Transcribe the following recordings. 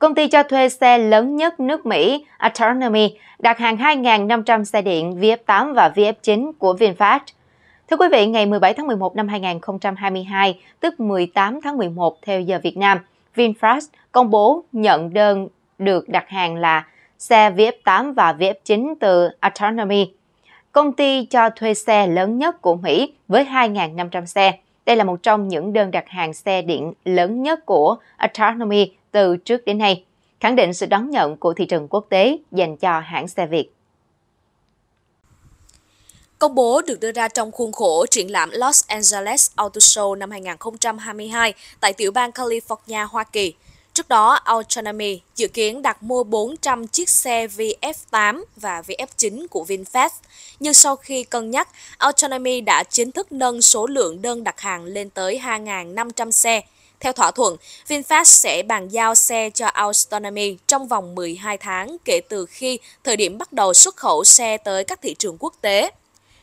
công ty cho thuê xe lớn nhất nước Mỹ Autonomy đặt hàng 2.500 xe điện VF8 và VF9 của VinFast. Thưa quý vị, ngày 17 tháng 11 năm 2022, tức 18 tháng 11 theo giờ Việt Nam, VinFast công bố nhận đơn được đặt hàng là xe VF8 và VF9 từ Autonomy, công ty cho thuê xe lớn nhất của Mỹ với 2.500 xe. Đây là một trong những đơn đặt hàng xe điện lớn nhất của Autonomy từ trước đến nay, khẳng định sự đón nhận của thị trường quốc tế dành cho hãng xe Việt. Công bố được đưa ra trong khuôn khổ triển lãm Los Angeles Auto Show năm 2022 tại tiểu bang California, Hoa Kỳ. Trước đó, Autonomy dự kiến đặt mua 400 chiếc xe VF8 và VF9 của VinFast. Nhưng sau khi cân nhắc, Autonomy đã chính thức nâng số lượng đơn đặt hàng lên tới 2.500 xe. Theo thỏa thuận, VinFast sẽ bàn giao xe cho Autonomy trong vòng 12 tháng kể từ khi thời điểm bắt đầu xuất khẩu xe tới các thị trường quốc tế.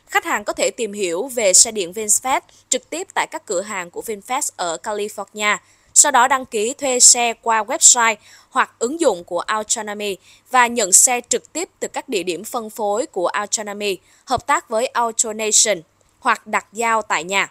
Khách hàng có thể tìm hiểu về xe điện VinFast trực tiếp tại các cửa hàng của VinFast ở California, sau đó đăng ký thuê xe qua website hoặc ứng dụng của Autonomy và nhận xe trực tiếp từ các địa điểm phân phối của Autonomy, hợp tác với AutoNation hoặc đặt giao tại nhà.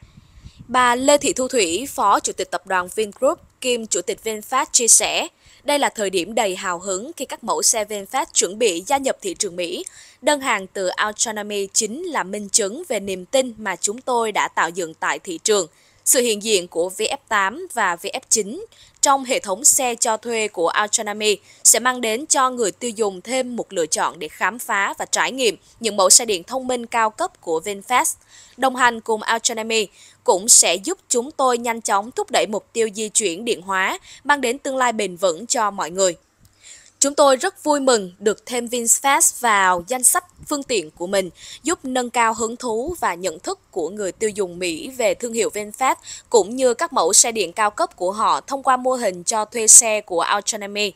Bà Lê Thị Thu Thủy, Phó Chủ tịch Tập đoàn Vingroup, kiêm Chủ tịch VinFast chia sẻ, đây là thời điểm đầy hào hứng khi các mẫu xe VinFast chuẩn bị gia nhập thị trường Mỹ. Đơn hàng từ Autonomy chính là minh chứng về niềm tin mà chúng tôi đã tạo dựng tại thị trường – sự hiện diện của VF8 và VF9 trong hệ thống xe cho thuê của Autonomy sẽ mang đến cho người tiêu dùng thêm một lựa chọn để khám phá và trải nghiệm những mẫu xe điện thông minh cao cấp của VinFast. Đồng hành cùng Autonomy cũng sẽ giúp chúng tôi nhanh chóng thúc đẩy mục tiêu di chuyển điện hóa, mang đến tương lai bền vững cho mọi người. Chúng tôi rất vui mừng được thêm VinFast vào danh sách phương tiện của mình, giúp nâng cao hứng thú và nhận thức của người tiêu dùng Mỹ về thương hiệu VinFast cũng như các mẫu xe điện cao cấp của họ thông qua mô hình cho thuê xe của Autonomy.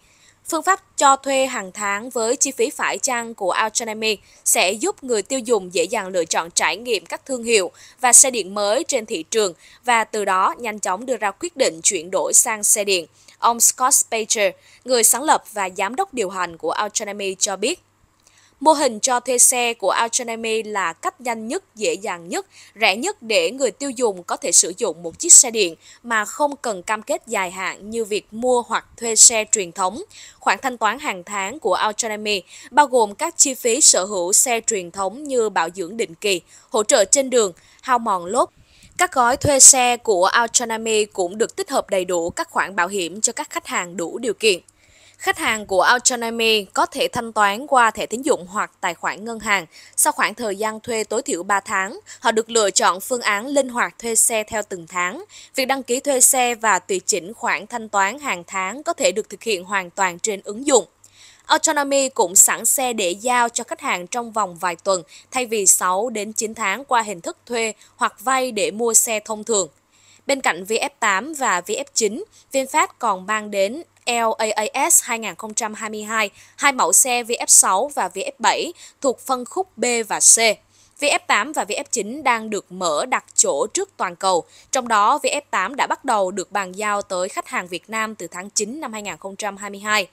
Phương pháp cho thuê hàng tháng với chi phí phải chăng của Autonomy sẽ giúp người tiêu dùng dễ dàng lựa chọn trải nghiệm các thương hiệu và xe điện mới trên thị trường và từ đó nhanh chóng đưa ra quyết định chuyển đổi sang xe điện. Ông Scott Spacher, người sáng lập và giám đốc điều hành của Autonomy cho biết Mô hình cho thuê xe của Autonomy H&M là cách nhanh nhất, dễ dàng nhất, rẻ nhất để người tiêu dùng có thể sử dụng một chiếc xe điện mà không cần cam kết dài hạn như việc mua hoặc thuê xe truyền thống. Khoản thanh toán hàng tháng của Autonomy H&M bao gồm các chi phí sở hữu xe truyền thống như bảo dưỡng định kỳ, hỗ trợ trên đường, hao mòn lốp, các gói thuê xe của Autonomy H&M cũng được tích hợp đầy đủ các khoản bảo hiểm cho các khách hàng đủ điều kiện. Khách hàng của Autonomy có thể thanh toán qua thẻ tín dụng hoặc tài khoản ngân hàng. Sau khoảng thời gian thuê tối thiểu 3 tháng, họ được lựa chọn phương án linh hoạt thuê xe theo từng tháng. Việc đăng ký thuê xe và tùy chỉnh khoản thanh toán hàng tháng có thể được thực hiện hoàn toàn trên ứng dụng. Autonomy cũng sẵn xe để giao cho khách hàng trong vòng vài tuần thay vì 6 đến 9 tháng qua hình thức thuê hoặc vay để mua xe thông thường. Bên cạnh VF8 và VF9, VinFast còn mang đến LAAS 2022, hai mẫu xe VF6 và VF7 thuộc phân khúc B và C. VF8 và VF9 đang được mở đặt chỗ trước toàn cầu, trong đó VF8 đã bắt đầu được bàn giao tới khách hàng Việt Nam từ tháng 9 năm 2022.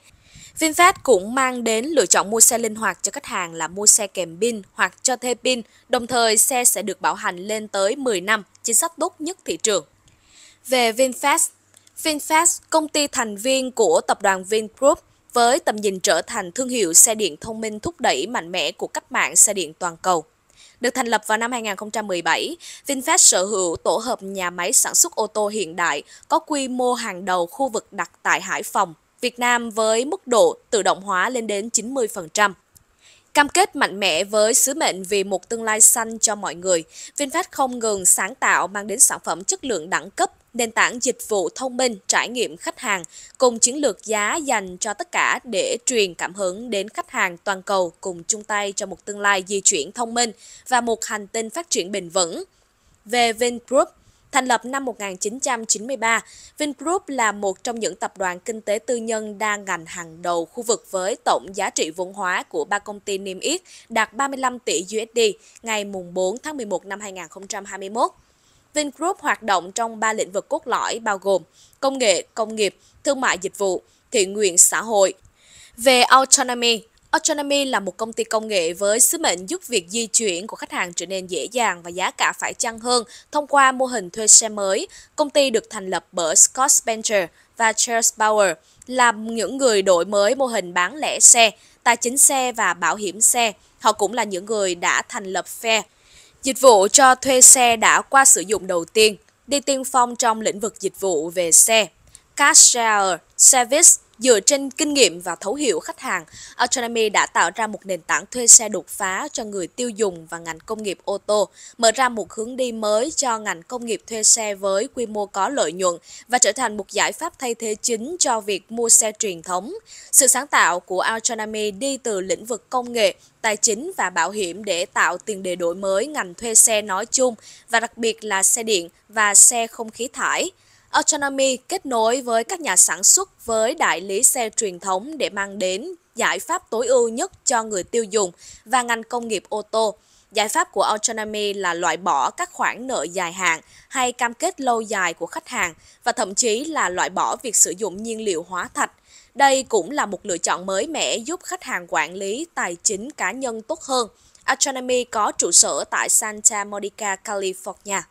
VinFast cũng mang đến lựa chọn mua xe linh hoạt cho khách hàng là mua xe kèm pin hoặc cho thuê pin, đồng thời xe sẽ được bảo hành lên tới 10 năm, chính sách tốt nhất thị trường. Về VinFast, VinFast, công ty thành viên của tập đoàn Vingroup, với tầm nhìn trở thành thương hiệu xe điện thông minh thúc đẩy mạnh mẽ của cách mạng xe điện toàn cầu. Được thành lập vào năm 2017, VinFast sở hữu tổ hợp nhà máy sản xuất ô tô hiện đại có quy mô hàng đầu khu vực đặt tại Hải Phòng, Việt Nam với mức độ tự động hóa lên đến 90%. Cam kết mạnh mẽ với sứ mệnh vì một tương lai xanh cho mọi người, VinFast không ngừng sáng tạo mang đến sản phẩm chất lượng đẳng cấp nền tảng dịch vụ thông minh trải nghiệm khách hàng cùng chiến lược giá dành cho tất cả để truyền cảm hứng đến khách hàng toàn cầu cùng chung tay cho một tương lai di chuyển thông minh và một hành tinh phát triển bền vững. Về Vingroup, Thành lập năm 1993, Vingroup là một trong những tập đoàn kinh tế tư nhân đa ngành hàng đầu khu vực với tổng giá trị vốn hóa của ba công ty niêm yết đạt 35 tỷ USD ngày 4 tháng 11 năm 2021. Vingroup hoạt động trong 3 lĩnh vực cốt lõi bao gồm công nghệ, công nghiệp, thương mại dịch vụ, thiện nguyện xã hội. Về Autonomy, Autonomy là một công ty công nghệ với sứ mệnh giúp việc di chuyển của khách hàng trở nên dễ dàng và giá cả phải chăng hơn thông qua mô hình thuê xe mới. Công ty được thành lập bởi Scott Spencer và Charles Bauer là những người đổi mới mô hình bán lẻ xe, tài chính xe và bảo hiểm xe. Họ cũng là những người đã thành lập Fair, Dịch vụ cho thuê xe đã qua sử dụng đầu tiên, đi tiên phong trong lĩnh vực dịch vụ về xe. Car Share Service Dựa trên kinh nghiệm và thấu hiểu khách hàng, Autonomy đã tạo ra một nền tảng thuê xe đột phá cho người tiêu dùng và ngành công nghiệp ô tô, mở ra một hướng đi mới cho ngành công nghiệp thuê xe với quy mô có lợi nhuận và trở thành một giải pháp thay thế chính cho việc mua xe truyền thống. Sự sáng tạo của Autonomy đi từ lĩnh vực công nghệ, tài chính và bảo hiểm để tạo tiền đề đổi mới ngành thuê xe nói chung và đặc biệt là xe điện và xe không khí thải. Autonomy kết nối với các nhà sản xuất với đại lý xe truyền thống để mang đến giải pháp tối ưu nhất cho người tiêu dùng và ngành công nghiệp ô tô. Giải pháp của Autonomy là loại bỏ các khoản nợ dài hạn hay cam kết lâu dài của khách hàng và thậm chí là loại bỏ việc sử dụng nhiên liệu hóa thạch. Đây cũng là một lựa chọn mới mẻ giúp khách hàng quản lý tài chính cá nhân tốt hơn. Autonomy có trụ sở tại Santa Monica, California.